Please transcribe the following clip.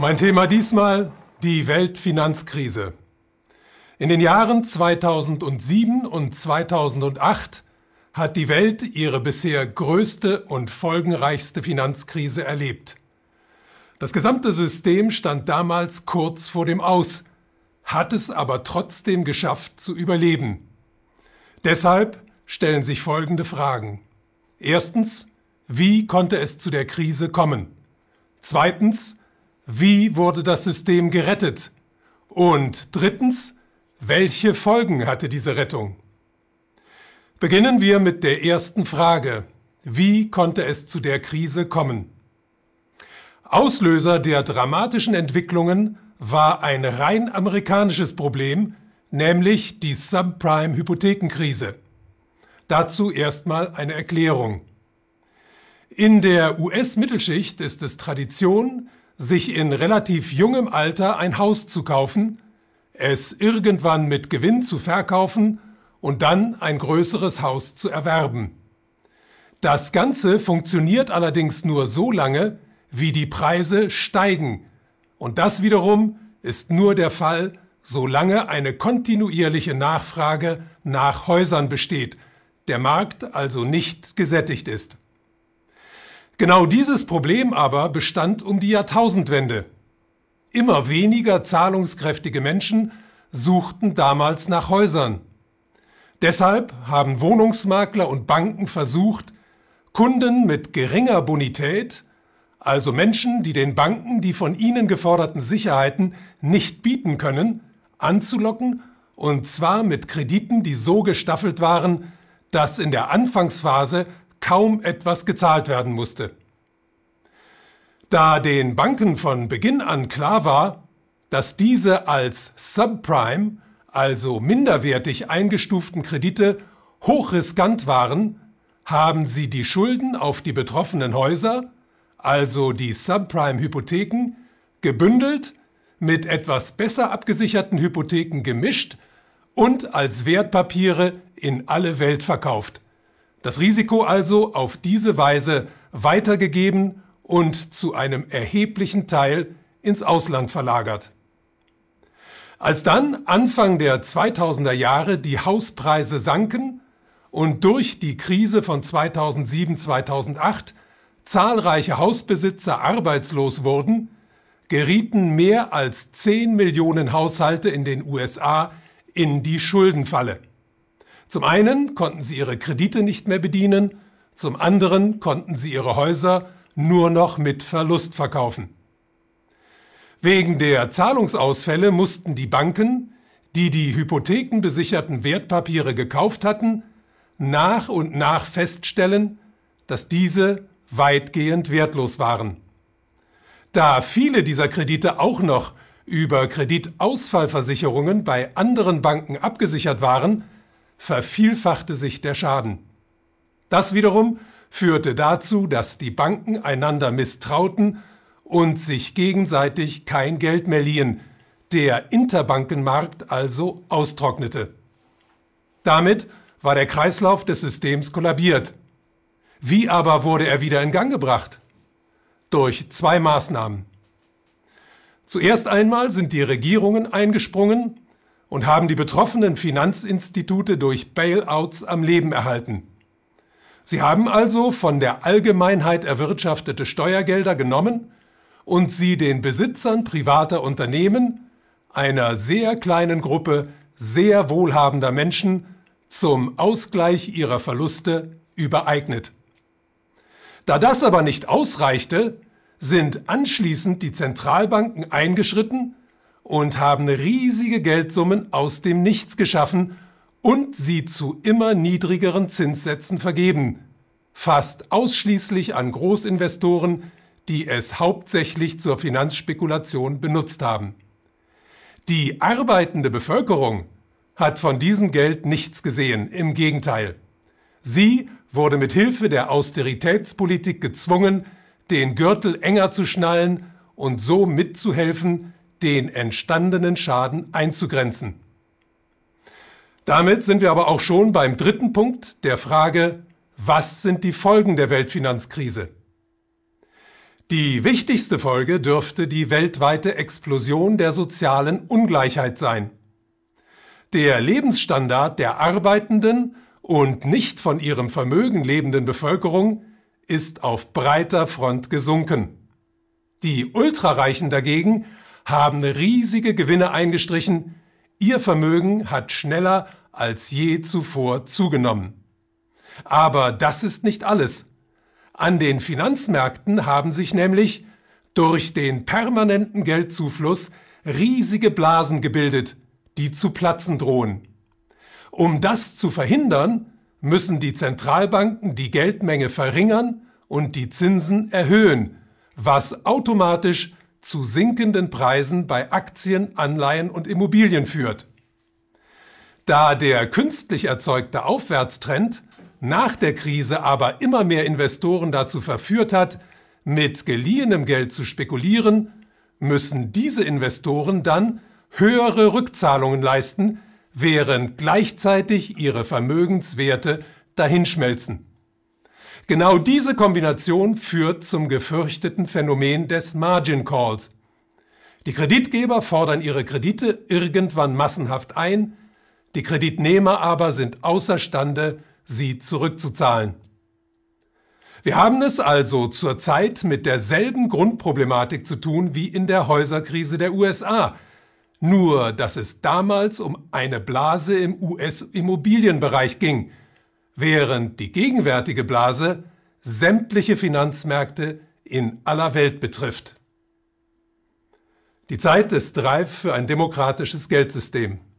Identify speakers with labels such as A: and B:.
A: Mein Thema diesmal die Weltfinanzkrise. In den Jahren 2007 und 2008 hat die Welt ihre bisher größte und folgenreichste Finanzkrise erlebt. Das gesamte System stand damals kurz vor dem Aus, hat es aber trotzdem geschafft zu überleben. Deshalb stellen sich folgende Fragen. Erstens, wie konnte es zu der Krise kommen? Zweitens, wie wurde das System gerettet? Und drittens, welche Folgen hatte diese Rettung? Beginnen wir mit der ersten Frage. Wie konnte es zu der Krise kommen? Auslöser der dramatischen Entwicklungen war ein rein amerikanisches Problem, nämlich die Subprime-Hypothekenkrise. Dazu erstmal eine Erklärung. In der US-Mittelschicht ist es Tradition, sich in relativ jungem Alter ein Haus zu kaufen, es irgendwann mit Gewinn zu verkaufen und dann ein größeres Haus zu erwerben. Das Ganze funktioniert allerdings nur so lange, wie die Preise steigen. Und das wiederum ist nur der Fall, solange eine kontinuierliche Nachfrage nach Häusern besteht, der Markt also nicht gesättigt ist. Genau dieses Problem aber bestand um die Jahrtausendwende. Immer weniger zahlungskräftige Menschen suchten damals nach Häusern. Deshalb haben Wohnungsmakler und Banken versucht, Kunden mit geringer Bonität, also Menschen, die den Banken die von ihnen geforderten Sicherheiten nicht bieten können, anzulocken und zwar mit Krediten, die so gestaffelt waren, dass in der Anfangsphase kaum etwas gezahlt werden musste. Da den Banken von Beginn an klar war, dass diese als Subprime, also minderwertig eingestuften Kredite, hochriskant waren, haben sie die Schulden auf die betroffenen Häuser, also die Subprime-Hypotheken, gebündelt, mit etwas besser abgesicherten Hypotheken gemischt und als Wertpapiere in alle Welt verkauft. Das Risiko also auf diese Weise weitergegeben und zu einem erheblichen Teil ins Ausland verlagert. Als dann Anfang der 2000er Jahre die Hauspreise sanken und durch die Krise von 2007-2008 zahlreiche Hausbesitzer arbeitslos wurden, gerieten mehr als 10 Millionen Haushalte in den USA in die Schuldenfalle. Zum einen konnten sie ihre Kredite nicht mehr bedienen, zum anderen konnten sie ihre Häuser nur noch mit Verlust verkaufen. Wegen der Zahlungsausfälle mussten die Banken, die die hypothekenbesicherten Wertpapiere gekauft hatten, nach und nach feststellen, dass diese weitgehend wertlos waren. Da viele dieser Kredite auch noch über Kreditausfallversicherungen bei anderen Banken abgesichert waren, vervielfachte sich der Schaden. Das wiederum führte dazu, dass die Banken einander misstrauten und sich gegenseitig kein Geld mehr liehen, der Interbankenmarkt also austrocknete. Damit war der Kreislauf des Systems kollabiert. Wie aber wurde er wieder in Gang gebracht? Durch zwei Maßnahmen. Zuerst einmal sind die Regierungen eingesprungen und haben die betroffenen Finanzinstitute durch Bailouts am Leben erhalten. Sie haben also von der Allgemeinheit erwirtschaftete Steuergelder genommen und sie den Besitzern privater Unternehmen, einer sehr kleinen Gruppe sehr wohlhabender Menschen, zum Ausgleich ihrer Verluste übereignet. Da das aber nicht ausreichte, sind anschließend die Zentralbanken eingeschritten und haben riesige Geldsummen aus dem Nichts geschaffen und sie zu immer niedrigeren Zinssätzen vergeben, fast ausschließlich an Großinvestoren, die es hauptsächlich zur Finanzspekulation benutzt haben. Die arbeitende Bevölkerung hat von diesem Geld nichts gesehen, im Gegenteil. Sie wurde mit Hilfe der Austeritätspolitik gezwungen, den Gürtel enger zu schnallen und so mitzuhelfen, den entstandenen Schaden einzugrenzen. Damit sind wir aber auch schon beim dritten Punkt der Frage, was sind die Folgen der Weltfinanzkrise? Die wichtigste Folge dürfte die weltweite Explosion der sozialen Ungleichheit sein. Der Lebensstandard der arbeitenden und nicht von ihrem Vermögen lebenden Bevölkerung ist auf breiter Front gesunken. Die Ultrareichen dagegen haben riesige Gewinne eingestrichen, ihr Vermögen hat schneller als je zuvor zugenommen. Aber das ist nicht alles. An den Finanzmärkten haben sich nämlich durch den permanenten Geldzufluss riesige Blasen gebildet, die zu platzen drohen. Um das zu verhindern, müssen die Zentralbanken die Geldmenge verringern und die Zinsen erhöhen, was automatisch zu sinkenden Preisen bei Aktien, Anleihen und Immobilien führt. Da der künstlich erzeugte Aufwärtstrend nach der Krise aber immer mehr Investoren dazu verführt hat, mit geliehenem Geld zu spekulieren, müssen diese Investoren dann höhere Rückzahlungen leisten, während gleichzeitig ihre Vermögenswerte dahinschmelzen. Genau diese Kombination führt zum gefürchteten Phänomen des Margin Calls. Die Kreditgeber fordern ihre Kredite irgendwann massenhaft ein, die Kreditnehmer aber sind außerstande, sie zurückzuzahlen. Wir haben es also zurzeit mit derselben Grundproblematik zu tun wie in der Häuserkrise der USA, nur dass es damals um eine Blase im US-Immobilienbereich ging – während die gegenwärtige Blase sämtliche Finanzmärkte in aller Welt betrifft. Die Zeit ist reif für ein demokratisches Geldsystem.